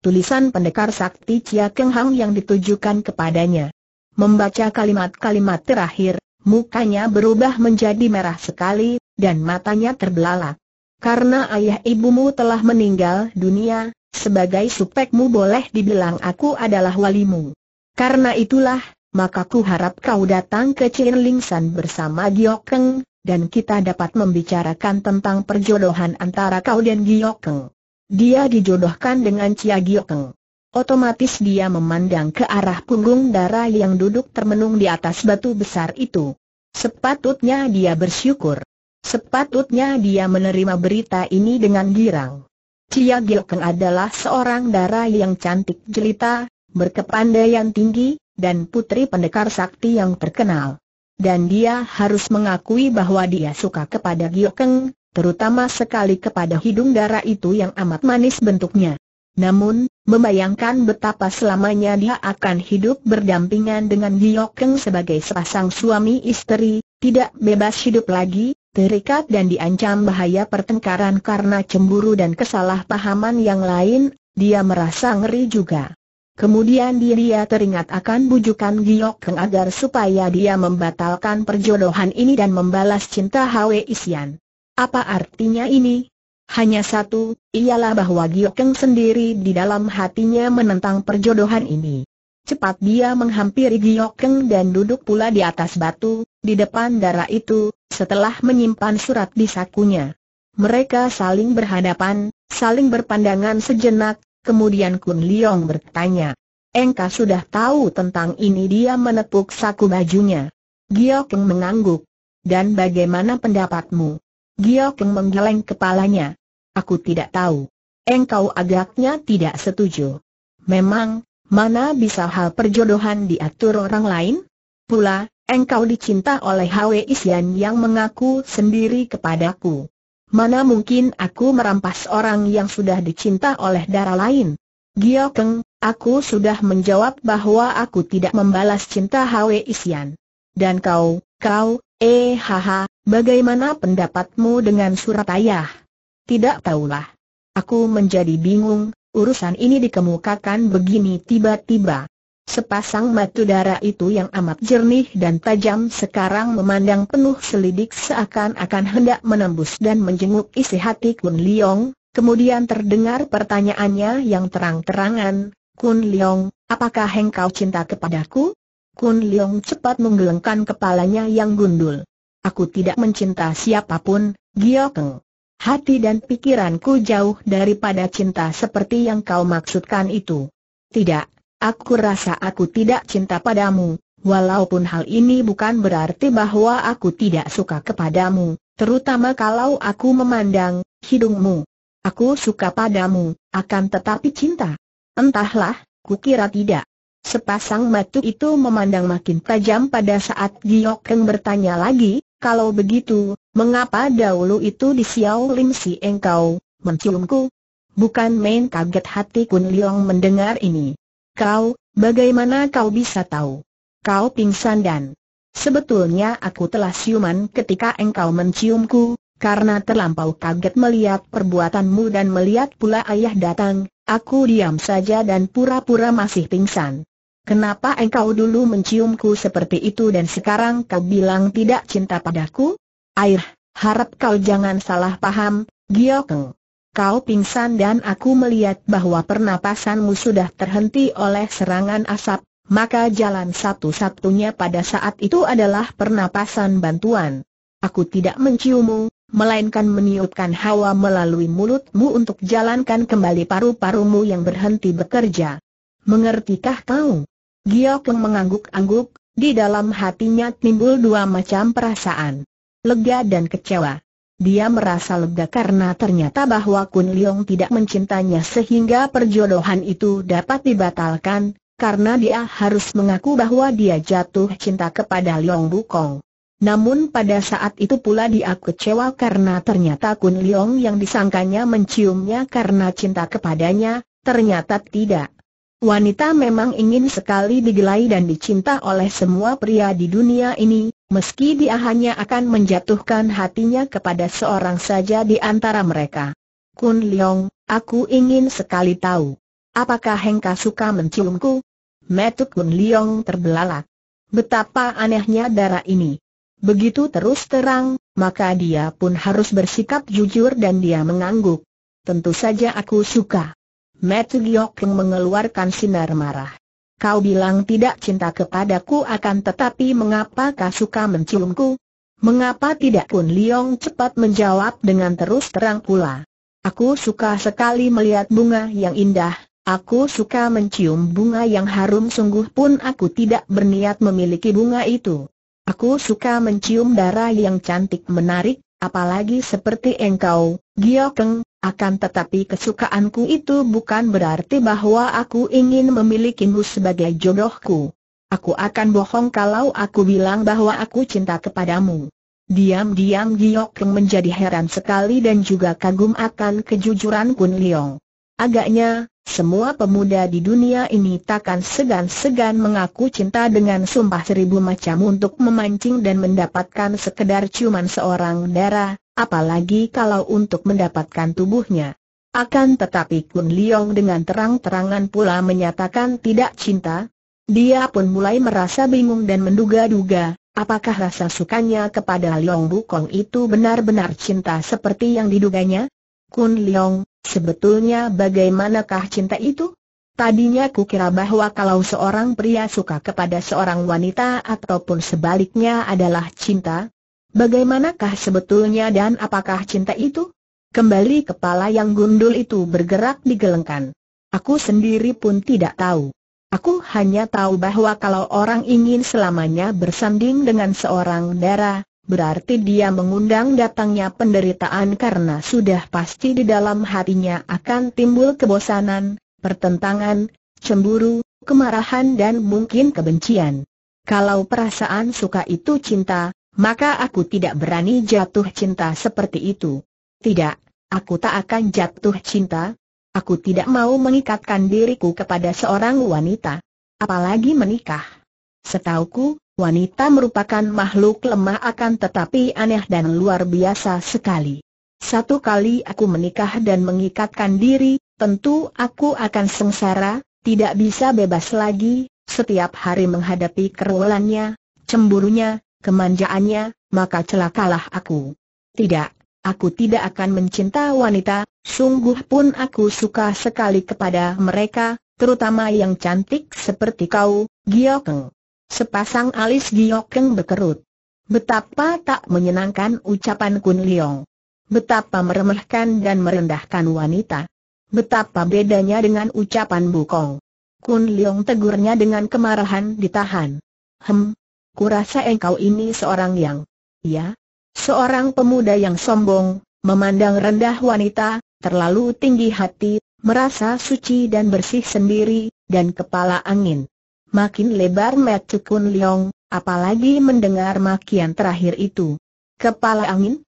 Tulisan pendekar sakti Chia Keng Hang yang ditujukan kepadanya. Membaca kalimat-kalimat terakhir, mukanya berubah menjadi merah sekali, dan matanya terbelalak. Karena ayah ibumu telah meninggal dunia, sebagai supekmu boleh dibilang aku adalah walimu. Karena itulah, maka ku harap kau datang ke Chin Ling San bersama Giokeng, dan kita dapat membicarakan tentang perjodohan antara kau dan Giokeng. Dia dijodohkan dengan Cia Giokeng. Otomatis dia memandang ke arah punggung darah yang duduk termenung di atas batu besar itu. Sepatutnya dia bersyukur. Sepatutnya dia menerima berita ini dengan girang. Cia Giokeng adalah seorang darah yang cantik jelita, berkepandaian tinggi, dan putri pendekar sakti yang terkenal. Dan dia harus mengakui bahwa dia suka kepada Giokeng, terutama sekali kepada hidung darah itu yang amat manis bentuknya. Namun, membayangkan betapa selamanya dia akan hidup berdampingan dengan Giokeng sebagai sepasang suami istri, tidak bebas hidup lagi, terikat dan diancam bahaya pertengkaran karena cemburu dan kesalahpahaman yang lain, dia merasa ngeri juga. Kemudian dia teringat akan bujukan Giok Keng agar supaya dia membatalkan perjodohan ini dan membalas cinta Hwe Isian. Apa artinya ini? Hanya satu, ialah bahwa Giok Keng sendiri di dalam hatinya menentang perjodohan ini. Cepat dia menghampiri Giok Keng dan duduk pula di atas batu, di depan darah itu, setelah menyimpan surat di sakunya. Mereka saling berhadapan, saling berpandangan sejenak, Kemudian Kun Leong bertanya, Engka sudah tahu tentang ini dia menepuk saku bajunya. Giokeng mengangguk. Dan bagaimana pendapatmu? Giokeng menggeleng kepalanya. Aku tidak tahu. Engkau agaknya tidak setuju. Memang, mana bisa hal perjodohan diatur orang lain? Pula, engkau dicinta oleh Hwi Isian yang mengaku sendiri kepadaku. Mana mungkin aku merampas orang yang sudah dicinta oleh darah lain? Gio Keng, aku sudah menjawab bahwa aku tidak membalas cinta Hwe Isian. Dan kau, kau, eh haha, bagaimana pendapatmu dengan surat ayah? Tidak tahulah. Aku menjadi bingung, urusan ini dikemukakan begini tiba-tiba. Sepasang mata darah itu yang amat jernih dan tajam sekarang memandang penuh selidik seakan-akan hendak menembus dan menjenguk isi hati Kun Leong, kemudian terdengar pertanyaannya yang terang-terangan, Kun Leong, apakah engkau cinta kepadaku? Kun Leong cepat menggelengkan kepalanya yang gundul. Aku tidak mencinta siapapun, Giokeng. Hati dan pikiranku jauh daripada cinta seperti yang kau maksudkan itu. Tidak, Aku rasa aku tidak cinta padamu, walaupun hal ini bukan berarti bahwa aku tidak suka kepadamu, terutama kalau aku memandang hidungmu. Aku suka padamu, akan tetapi cinta. Entahlah, kukira tidak. Sepasang mata itu memandang makin tajam pada saat Giok Keng bertanya lagi, kalau begitu, mengapa dahulu itu di Xiao Lim Si engkau menciumku? Bukan main kaget hati Kun Liang mendengar ini. Kau, bagaimana kau bisa tahu? Kau pingsan dan... Sebetulnya aku telah siuman ketika engkau menciumku, karena terlampau kaget melihat perbuatanmu dan melihat pula ayah datang, aku diam saja dan pura-pura masih pingsan. Kenapa engkau dulu menciumku seperti itu dan sekarang kau bilang tidak cinta padaku? Air, harap kau jangan salah paham, Giokeng. Kau pingsan dan aku melihat bahwa pernapasanmu sudah terhenti oleh serangan asap, maka jalan satu-satunya pada saat itu adalah pernapasan bantuan. Aku tidak menciummu, melainkan meniupkan hawa melalui mulutmu untuk jalankan kembali paru-parumu yang berhenti bekerja. Mengertikah kau? Giok mengangguk-angguk, di dalam hatinya timbul dua macam perasaan. Lega dan kecewa. Dia merasa lega karena ternyata bahwa Kun Leong tidak mencintainya sehingga perjodohan itu dapat dibatalkan, karena dia harus mengaku bahwa dia jatuh cinta kepada Leong Bukong. Namun pada saat itu pula dia kecewa karena ternyata Kun Leong yang disangkanya menciumnya karena cinta kepadanya, ternyata tidak. Wanita memang ingin sekali digelai dan dicinta oleh semua pria di dunia ini, meski dia hanya akan menjatuhkan hatinya kepada seorang saja di antara mereka. Kun Leong, aku ingin sekali tahu. Apakah Hengka suka menciumku? Metu Kun Leong terbelalak. Betapa anehnya darah ini. Begitu terus terang, maka dia pun harus bersikap jujur dan dia mengangguk. Tentu saja aku suka. Metu Giok mengeluarkan sinar marah. Kau bilang tidak cinta kepadaku akan tetapi mengapa kau suka menciumku? Mengapa tidak pun Liong cepat menjawab dengan terus terang pula. Aku suka sekali melihat bunga yang indah, aku suka mencium bunga yang harum sungguh pun aku tidak berniat memiliki bunga itu. Aku suka mencium darah yang cantik menarik, apalagi seperti engkau, Giokeng, akan tetapi kesukaanku itu bukan berarti bahwa aku ingin memilikimu sebagai jodohku. Aku akan bohong kalau aku bilang bahwa aku cinta kepadamu. Diam-diam Giok Keng menjadi heran sekali dan juga kagum akan kejujuran Kun Liong. Agaknya, semua pemuda di dunia ini takkan segan-segan mengaku cinta dengan sumpah seribu macam untuk memancing dan mendapatkan sekedar ciuman seorang darah, apalagi kalau untuk mendapatkan tubuhnya. Akan tetapi Kun Liong dengan terang-terangan pula menyatakan tidak cinta. Dia pun mulai merasa bingung dan menduga-duga, apakah rasa sukanya kepada Liong Bukong itu benar-benar cinta seperti yang diduganya? Kun Liong, sebetulnya bagaimanakah cinta itu? Tadinya ku kira bahwa kalau seorang pria suka kepada seorang wanita ataupun sebaliknya adalah cinta, Bagaimanakah sebetulnya dan apakah cinta itu? Kembali kepala yang gundul itu bergerak digelengkan. Aku sendiri pun tidak tahu. Aku hanya tahu bahwa kalau orang ingin selamanya bersanding dengan seorang darah, berarti dia mengundang datangnya penderitaan karena sudah pasti di dalam hatinya akan timbul kebosanan, pertentangan, cemburu, kemarahan dan mungkin kebencian. Kalau perasaan suka itu cinta, maka aku tidak berani jatuh cinta seperti itu. Tidak, aku tak akan jatuh cinta. Aku tidak mau mengikatkan diriku kepada seorang wanita. Apalagi menikah. Setauku, wanita merupakan makhluk lemah akan tetapi aneh dan luar biasa sekali. Satu kali aku menikah dan mengikatkan diri, tentu aku akan sengsara, tidak bisa bebas lagi, setiap hari menghadapi kerulannya, cemburunya, kemanjaannya, maka celakalah aku. Tidak, aku tidak akan mencinta wanita, sungguh pun aku suka sekali kepada mereka, terutama yang cantik seperti kau, Giokeng. Sepasang alis Giokeng berkerut. Betapa tak menyenangkan ucapan Kun Leong. Betapa meremehkan dan merendahkan wanita. Betapa bedanya dengan ucapan Bukong. Kun Leong tegurnya dengan kemarahan ditahan. Hem, kurasa engkau ini seorang yang... Ya, seorang pemuda yang sombong, memandang rendah wanita, terlalu tinggi hati, merasa suci dan bersih sendiri, dan kepala angin. Makin lebar Mat Cukun Leong, apalagi mendengar makian terakhir itu. Kepala angin?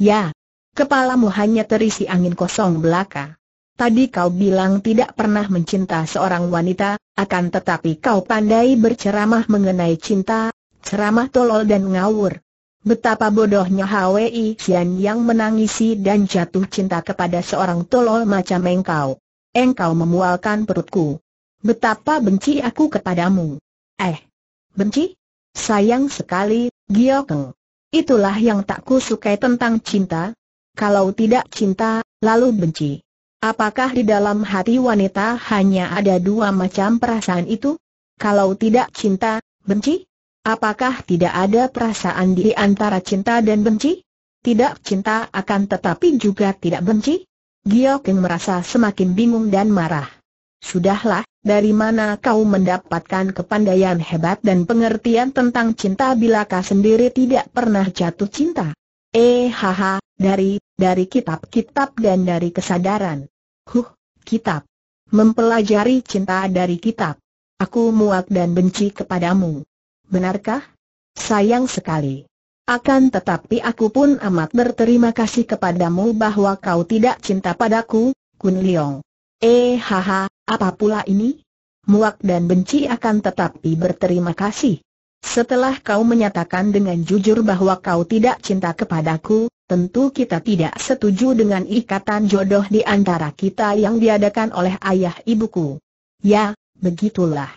Ya, kepalamu hanya terisi angin kosong belaka. Tadi kau bilang tidak pernah mencinta seorang wanita, akan tetapi kau pandai berceramah mengenai cinta, ceramah tolol dan ngawur. Betapa bodohnya Hwi Xian yang menangisi dan jatuh cinta kepada seorang tolol macam engkau. Engkau memualkan perutku. Betapa benci aku kepadamu. Eh, benci? Sayang sekali, Giokeng. Itulah yang tak ku sukai tentang cinta. Kalau tidak cinta, lalu benci. Apakah di dalam hati wanita hanya ada dua macam perasaan itu? Kalau tidak cinta, benci? Apakah tidak ada perasaan di antara cinta dan benci? Tidak cinta akan tetapi juga tidak benci? Giokeng merasa semakin bingung dan marah. Sudahlah, dari mana kau mendapatkan kepandaian hebat dan pengertian tentang cinta bila kau sendiri tidak pernah jatuh cinta? Eh haha, dari, dari kitab-kitab dan dari kesadaran. Huh, kitab. Mempelajari cinta dari kitab. Aku muak dan benci kepadamu benarkah? Sayang sekali. Akan tetapi aku pun amat berterima kasih kepadamu bahwa kau tidak cinta padaku, Kun Liong. Eh haha, apa pula ini? Muak dan benci akan tetapi berterima kasih. Setelah kau menyatakan dengan jujur bahwa kau tidak cinta kepadaku, tentu kita tidak setuju dengan ikatan jodoh di antara kita yang diadakan oleh ayah ibuku. Ya, begitulah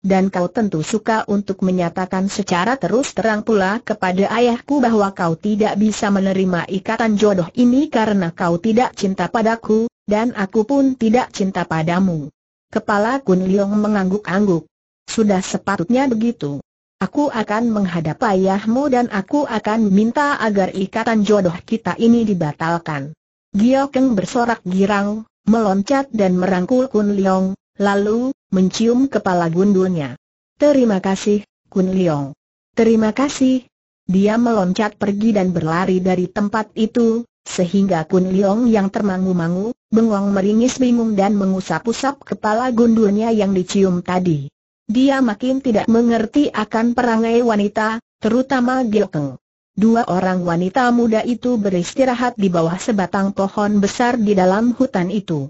dan kau tentu suka untuk menyatakan secara terus terang pula kepada ayahku bahwa kau tidak bisa menerima ikatan jodoh ini karena kau tidak cinta padaku, dan aku pun tidak cinta padamu. Kepala Kun Liong mengangguk-angguk. Sudah sepatutnya begitu. Aku akan menghadap ayahmu dan aku akan minta agar ikatan jodoh kita ini dibatalkan. Gio Keng bersorak girang, meloncat dan merangkul Kun Liong, lalu mencium kepala gundulnya. Terima kasih, Kun Leong. Terima kasih. Dia meloncat pergi dan berlari dari tempat itu, sehingga Kun Leong yang termangu-mangu, bengong meringis bingung dan mengusap-usap kepala gundulnya yang dicium tadi. Dia makin tidak mengerti akan perangai wanita, terutama Keng. Dua orang wanita muda itu beristirahat di bawah sebatang pohon besar di dalam hutan itu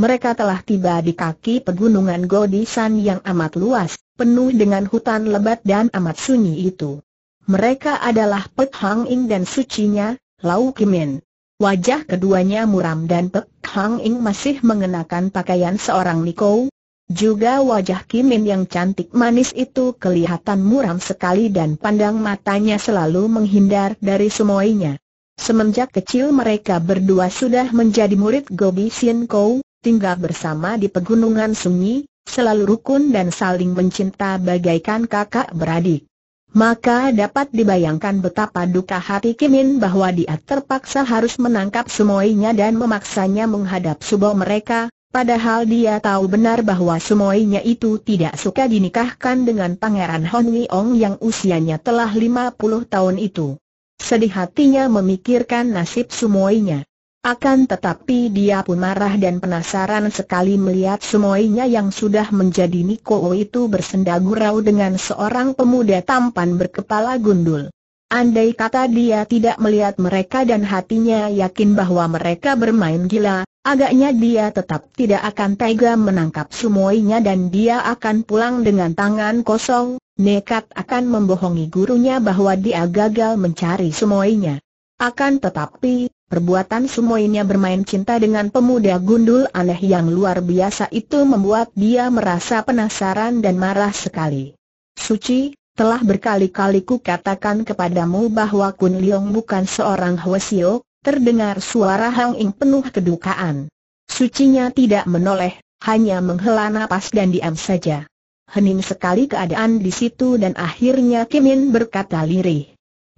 mereka telah tiba di kaki pegunungan Godisan yang amat luas, penuh dengan hutan lebat dan amat sunyi itu. Mereka adalah Pek Hang Ing dan sucinya, Lau Kimin. Wajah keduanya muram dan Pek Hang Ing masih mengenakan pakaian seorang Niko. Juga wajah Kimin yang cantik manis itu kelihatan muram sekali dan pandang matanya selalu menghindar dari semuanya. Semenjak kecil mereka berdua sudah menjadi murid Gobi Sien Kou, tinggal bersama di pegunungan sunyi, selalu rukun dan saling mencinta bagaikan kakak beradik. Maka dapat dibayangkan betapa duka hati Kimin bahwa dia terpaksa harus menangkap semuanya dan memaksanya menghadap subo mereka, padahal dia tahu benar bahwa semuanya itu tidak suka dinikahkan dengan Pangeran Hon Ong yang usianya telah 50 tahun itu. Sedih hatinya memikirkan nasib semuanya. Akan tetapi dia pun marah dan penasaran sekali melihat semuanya yang sudah menjadi Niko itu bersenda gurau dengan seorang pemuda tampan berkepala gundul. Andai kata dia tidak melihat mereka dan hatinya yakin bahwa mereka bermain gila, agaknya dia tetap tidak akan tega menangkap semuanya dan dia akan pulang dengan tangan kosong, nekat akan membohongi gurunya bahwa dia gagal mencari semuanya. Akan tetapi, Perbuatan semuanya bermain cinta dengan pemuda gundul aneh yang luar biasa itu membuat dia merasa penasaran dan marah sekali. Suci, telah berkali-kali ku katakan kepadamu bahwa Kun Liong bukan seorang Hwasio, terdengar suara Hang Ing penuh kedukaan. Sucinya tidak menoleh, hanya menghela napas dan diam saja. Hening sekali keadaan di situ dan akhirnya Kimin berkata lirih.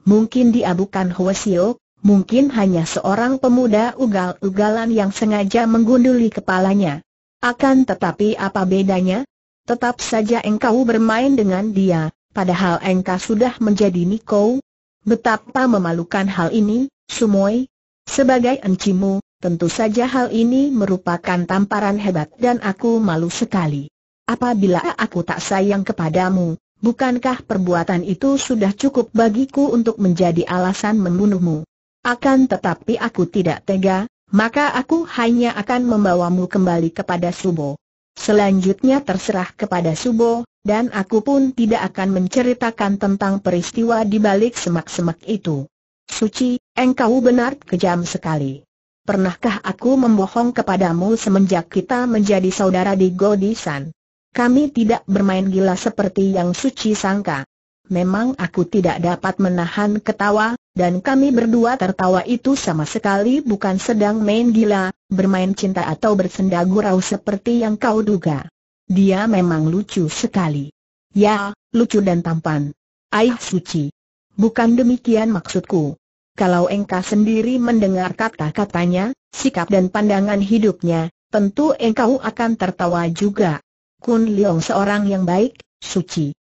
Mungkin dia bukan Hwasio, Mungkin hanya seorang pemuda ugal-ugalan yang sengaja menggunduli kepalanya. Akan tetapi apa bedanya? Tetap saja engkau bermain dengan dia, padahal engkau sudah menjadi Niko. Betapa memalukan hal ini, Sumoy. Sebagai encimu, tentu saja hal ini merupakan tamparan hebat dan aku malu sekali. Apabila aku tak sayang kepadamu, bukankah perbuatan itu sudah cukup bagiku untuk menjadi alasan membunuhmu? Akan tetapi aku tidak tega, maka aku hanya akan membawamu kembali kepada Subo. Selanjutnya terserah kepada Subo, dan aku pun tidak akan menceritakan tentang peristiwa di balik semak-semak itu. Suci, engkau benar kejam sekali. Pernahkah aku membohong kepadamu semenjak kita menjadi saudara di Godisan? Kami tidak bermain gila seperti yang Suci sangka. Memang aku tidak dapat menahan ketawa, dan kami berdua tertawa itu sama sekali bukan sedang main gila, bermain cinta atau bersenda gurau seperti yang kau duga. Dia memang lucu sekali. Ya, lucu dan tampan. Aih suci. Bukan demikian maksudku. Kalau engkau sendiri mendengar kata-katanya, sikap dan pandangan hidupnya, tentu engkau akan tertawa juga. Kun Leong seorang yang baik, suci.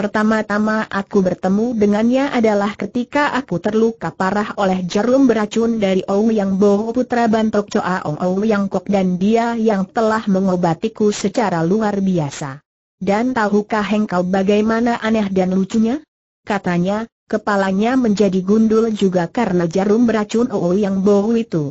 Pertama-tama aku bertemu dengannya adalah ketika aku terluka parah oleh jarum beracun dari Ong Yang Bo Putra Bantok Choa Ong Ong Yang Kok dan dia yang telah mengobatiku secara luar biasa. Dan tahukah engkau bagaimana aneh dan lucunya? Katanya, kepalanya menjadi gundul juga karena jarum beracun Ong Yang Bo itu.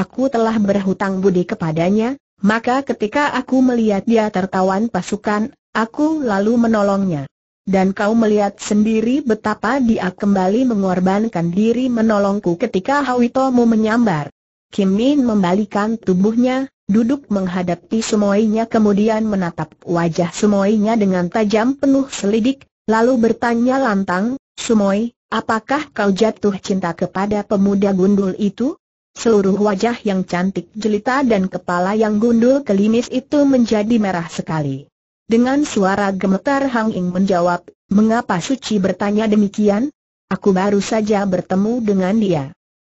Aku telah berhutang budi kepadanya, maka ketika aku melihat dia tertawan pasukan, aku lalu menolongnya. Dan kau melihat sendiri betapa dia kembali mengorbankan diri menolongku ketika Hawitomu menyambar. Kim Min membalikan tubuhnya, duduk menghadapi Sumoinya kemudian menatap wajah Sumoinya dengan tajam penuh selidik, lalu bertanya lantang, Sumoi, apakah kau jatuh cinta kepada pemuda gundul itu? Seluruh wajah yang cantik jelita dan kepala yang gundul kelimis itu menjadi merah sekali. Dengan suara gemetar Hang Ing menjawab, mengapa Suci bertanya demikian? Aku baru saja bertemu dengan dia.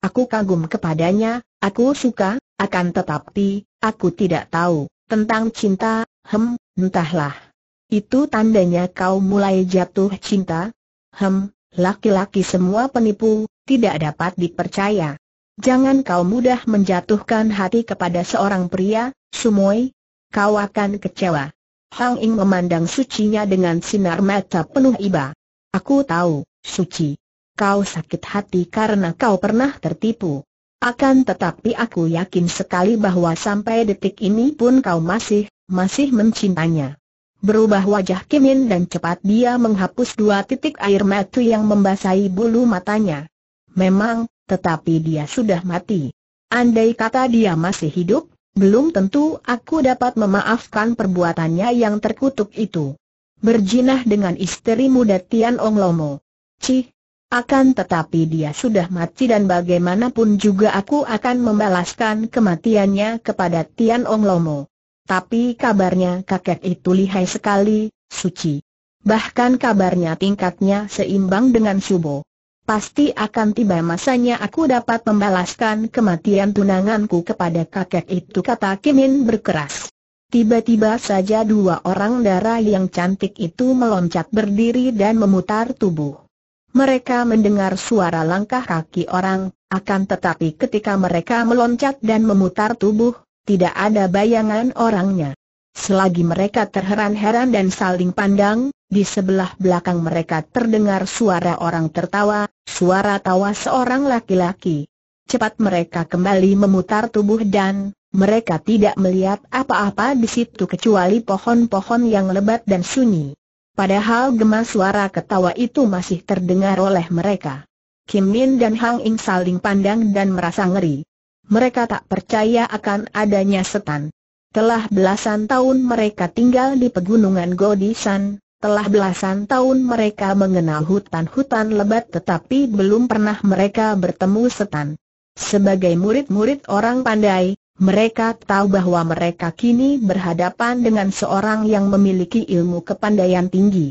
Aku kagum kepadanya, aku suka, akan tetapi, aku tidak tahu, tentang cinta, hem, entahlah. Itu tandanya kau mulai jatuh cinta? Hem, laki-laki semua penipu, tidak dapat dipercaya. Jangan kau mudah menjatuhkan hati kepada seorang pria, Sumoy. Kau akan kecewa. Hang Ing memandang sucinya dengan sinar mata penuh iba. Aku tahu, suci. Kau sakit hati karena kau pernah tertipu. Akan tetapi aku yakin sekali bahwa sampai detik ini pun kau masih, masih mencintanya. Berubah wajah Kimin dan cepat dia menghapus dua titik air mata yang membasahi bulu matanya. Memang, tetapi dia sudah mati. Andai kata dia masih hidup, belum tentu aku dapat memaafkan perbuatannya yang terkutuk itu. Berjinah dengan istri muda Tian Ong Lomo. Cih, akan tetapi dia sudah mati dan bagaimanapun juga aku akan membalaskan kematiannya kepada Tian Ong Lomo. Tapi kabarnya kakek itu lihai sekali, suci. Bahkan kabarnya tingkatnya seimbang dengan Subo. Pasti akan tiba masanya aku dapat membalaskan kematian tunanganku kepada kakek itu kata Kimin berkeras. Tiba-tiba saja dua orang darah yang cantik itu meloncat berdiri dan memutar tubuh. Mereka mendengar suara langkah kaki orang, akan tetapi ketika mereka meloncat dan memutar tubuh, tidak ada bayangan orangnya. Selagi mereka terheran-heran dan saling pandang, di sebelah belakang mereka terdengar suara orang tertawa, suara tawa seorang laki-laki. Cepat mereka kembali memutar tubuh dan mereka tidak melihat apa-apa di situ kecuali pohon-pohon yang lebat dan sunyi. Padahal gema suara ketawa itu masih terdengar oleh mereka. Kim Min dan Hang Ing saling pandang dan merasa ngeri. Mereka tak percaya akan adanya setan. Telah belasan tahun mereka tinggal di pegunungan Godisan, telah belasan tahun mereka mengenal hutan-hutan lebat tetapi belum pernah mereka bertemu setan. Sebagai murid-murid orang pandai, mereka tahu bahwa mereka kini berhadapan dengan seorang yang memiliki ilmu kepandaian tinggi.